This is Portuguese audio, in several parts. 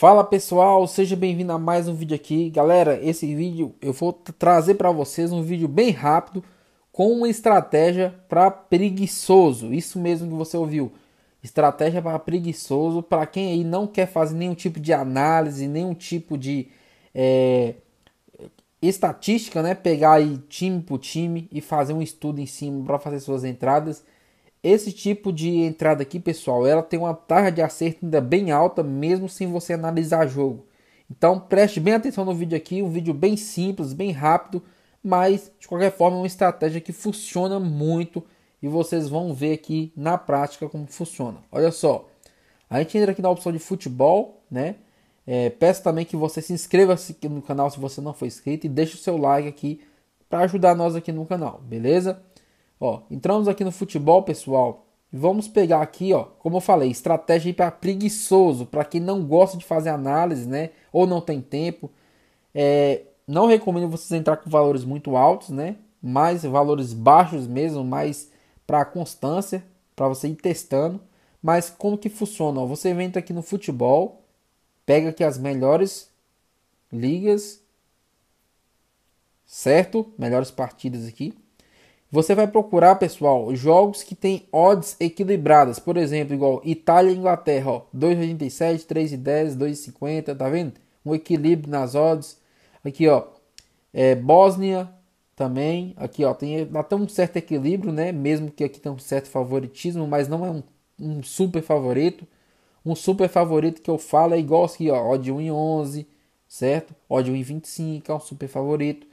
Fala pessoal, seja bem-vindo a mais um vídeo aqui. Galera, esse vídeo eu vou trazer para vocês um vídeo bem rápido com uma estratégia para preguiçoso. Isso mesmo que você ouviu. Estratégia para preguiçoso, para quem aí não quer fazer nenhum tipo de análise, nenhum tipo de é, estatística, né? Pegar aí time por time e fazer um estudo em cima para fazer suas entradas. Esse tipo de entrada aqui, pessoal, ela tem uma taxa de acerto ainda bem alta, mesmo sem você analisar jogo. Então preste bem atenção no vídeo aqui, um vídeo bem simples, bem rápido, mas de qualquer forma é uma estratégia que funciona muito e vocês vão ver aqui na prática como funciona. Olha só, a gente entra aqui na opção de futebol, né? É, peço também que você se inscreva no canal se você não for inscrito e deixe o seu like aqui para ajudar nós aqui no canal, beleza? Ó, entramos aqui no futebol, pessoal. E vamos pegar aqui, ó, como eu falei, estratégia para preguiçoso, para quem não gosta de fazer análise, né? Ou não tem tempo. É, não recomendo vocês entrar com valores muito altos, né? Mais valores baixos mesmo, mais para constância, para você ir testando. Mas como que funciona? Ó, você entra aqui no futebol, pega aqui as melhores ligas, certo? Melhores partidas aqui. Você vai procurar, pessoal, jogos que tem odds equilibradas. Por exemplo, igual Itália e Inglaterra, 2,87, 3,10, 2,50, tá vendo? Um equilíbrio nas odds. Aqui, ó, é, Bósnia também. Aqui, ó, tem até um certo equilíbrio, né? Mesmo que aqui tem um certo favoritismo, mas não é um, um super favorito. Um super favorito que eu falo é igual aqui, ó, odd 1 em certo? Odd 1 em é um super favorito.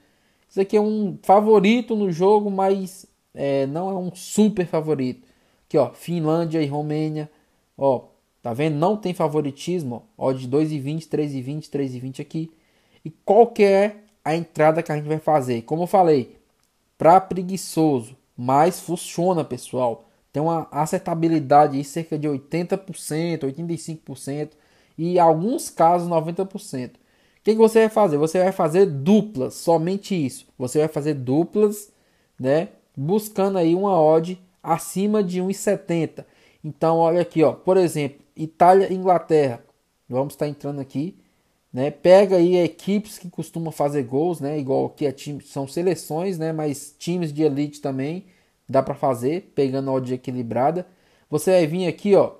Isso aqui é um favorito no jogo, mas é, não é um super favorito. Aqui, ó, Finlândia e Romênia. Ó, tá vendo? Não tem favoritismo. Ó, de 2,20, 3,20, 3,20 aqui. E qual que é a entrada que a gente vai fazer? Como eu falei, para preguiçoso, mas funciona, pessoal. Tem uma acertabilidade aí cerca de 80%, 85% e alguns casos 90% que, que você vai fazer? Você vai fazer duplas, somente isso. Você vai fazer duplas, né? Buscando aí uma odd acima de 1,70. Então, olha aqui, ó. Por exemplo, Itália e Inglaterra. Vamos estar entrando aqui, né? Pega aí equipes que costumam fazer gols, né? Igual que é time, são seleções, né? Mas times de elite também dá para fazer, pegando odd equilibrada. Você vai vir aqui, ó,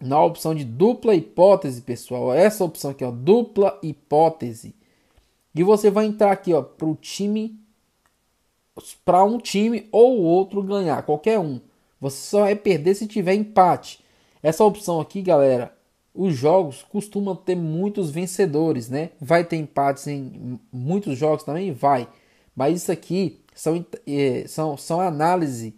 na opção de dupla hipótese, pessoal. Essa opção aqui, ó, dupla hipótese. E você vai entrar aqui, ó, para o time, para um time ou outro ganhar, qualquer um. Você só vai perder se tiver empate. Essa opção aqui, galera, os jogos costumam ter muitos vencedores, né? Vai ter empates em muitos jogos também? Vai. Mas isso aqui são, eh, são, são análise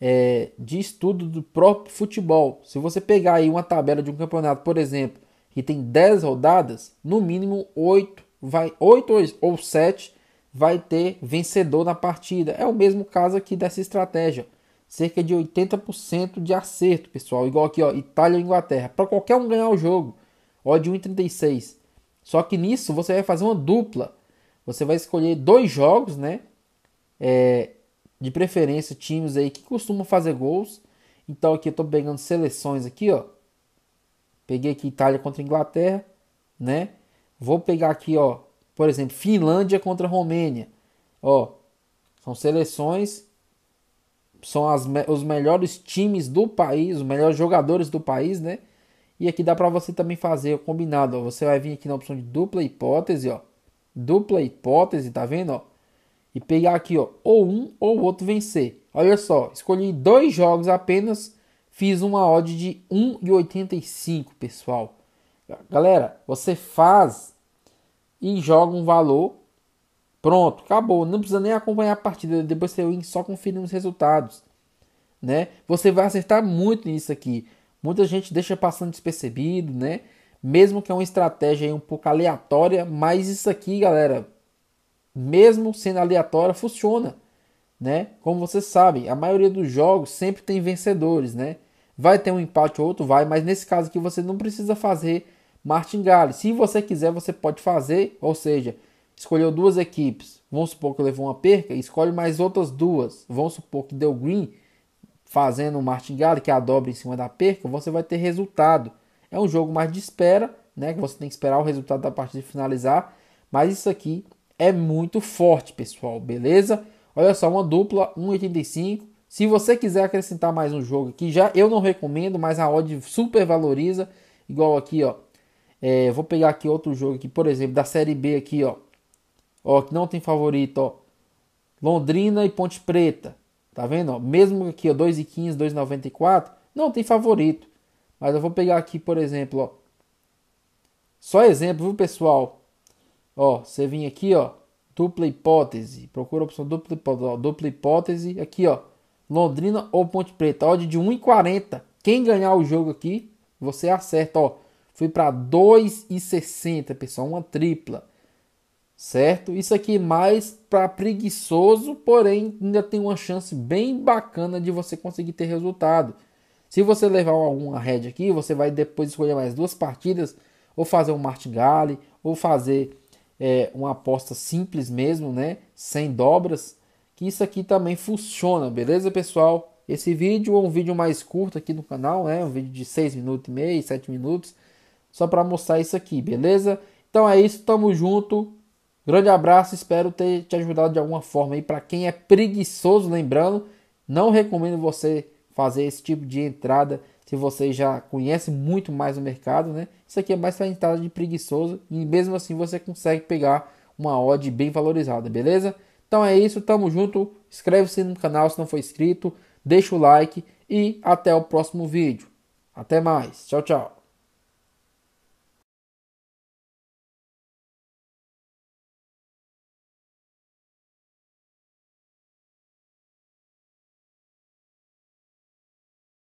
é, de estudo do próprio futebol. Se você pegar aí uma tabela de um campeonato, por exemplo, que tem 10 rodadas, no mínimo 8, vai, 8 ou 7 vai ter vencedor na partida. É o mesmo caso aqui dessa estratégia. Cerca de 80% de acerto, pessoal. Igual aqui, ó, Itália e Inglaterra. Para qualquer um ganhar o jogo. Ó, de 1,36. Só que nisso você vai fazer uma dupla. Você vai escolher dois jogos, né? É, de preferência times aí que costumam fazer gols. Então aqui eu tô pegando seleções aqui, ó. Peguei aqui Itália contra Inglaterra, né? Vou pegar aqui, ó, por exemplo, Finlândia contra Romênia. Ó, são seleções, são as, os melhores times do país, os melhores jogadores do país, né? E aqui dá para você também fazer o combinado, ó. Você vai vir aqui na opção de dupla hipótese, ó. Dupla hipótese, tá vendo, ó? e pegar aqui, ó, ou um ou outro vencer. Olha só, escolhi dois jogos apenas, fiz uma odd de 1,85, pessoal. Galera, você faz e joga um valor, pronto, acabou. Não precisa nem acompanhar a partida, depois você vem só conferir os resultados. Né? Você vai acertar muito nisso aqui. Muita gente deixa passando despercebido, né? Mesmo que é uma estratégia um pouco aleatória, mas isso aqui, galera, mesmo sendo aleatória, funciona. Né? Como vocês sabem, a maioria dos jogos sempre tem vencedores, né? Vai ter um empate ou outro, vai, mas nesse caso aqui você não precisa fazer martingale. Se você quiser, você pode fazer, ou seja, escolheu duas equipes, vamos supor que levou uma perca, escolhe mais outras duas, vamos supor que deu green, fazendo um martingale, que é a dobra em cima da perca, você vai ter resultado. É um jogo mais de espera, né? Que você tem que esperar o resultado da partida finalizar, mas isso aqui é muito forte, pessoal, beleza? Olha só, uma dupla 1,85. Se você quiser acrescentar mais um jogo aqui, já eu não recomendo, mas a odd super valoriza, igual aqui, ó. É, vou pegar aqui outro jogo aqui, por exemplo, da série B aqui, ó. Ó, que não tem favorito, ó. Londrina e Ponte Preta. Tá vendo? Ó? Mesmo aqui, ó, 2,15, 2,94, não tem favorito. Mas eu vou pegar aqui, por exemplo, ó. Só exemplo, viu, pessoal? Ó, você vem aqui, ó, dupla hipótese. Procura a opção dupla hipótese, ó, dupla hipótese aqui, ó. Londrina ou Ponte Preta, odd de 1,40. Quem ganhar o jogo aqui, você acerta, ó. Fui para 2,60, pessoal, uma tripla. Certo? Isso aqui é mais para preguiçoso, porém ainda tem uma chance bem bacana de você conseguir ter resultado. Se você levar alguma head aqui, você vai depois escolher mais duas partidas, ou fazer um martingale, ou fazer é, uma aposta simples mesmo, né? Sem dobras, que isso aqui também funciona, beleza, pessoal? Esse vídeo é um vídeo mais curto aqui no canal, né? Um vídeo de 6 minutos e meio, 7 minutos, só para mostrar isso aqui, beleza? Então é isso, tamo junto. Grande abraço, espero ter te ajudado de alguma forma aí para quem é preguiçoso, lembrando, não recomendo você fazer esse tipo de entrada se você já conhece muito mais o mercado, né? Isso aqui é mais para entrada de preguiçoso e mesmo assim você consegue pegar uma odd bem valorizada, beleza? Então é isso, tamo junto. Inscreve-se no canal se não for inscrito, deixa o like e até o próximo vídeo. Até mais, tchau, tchau.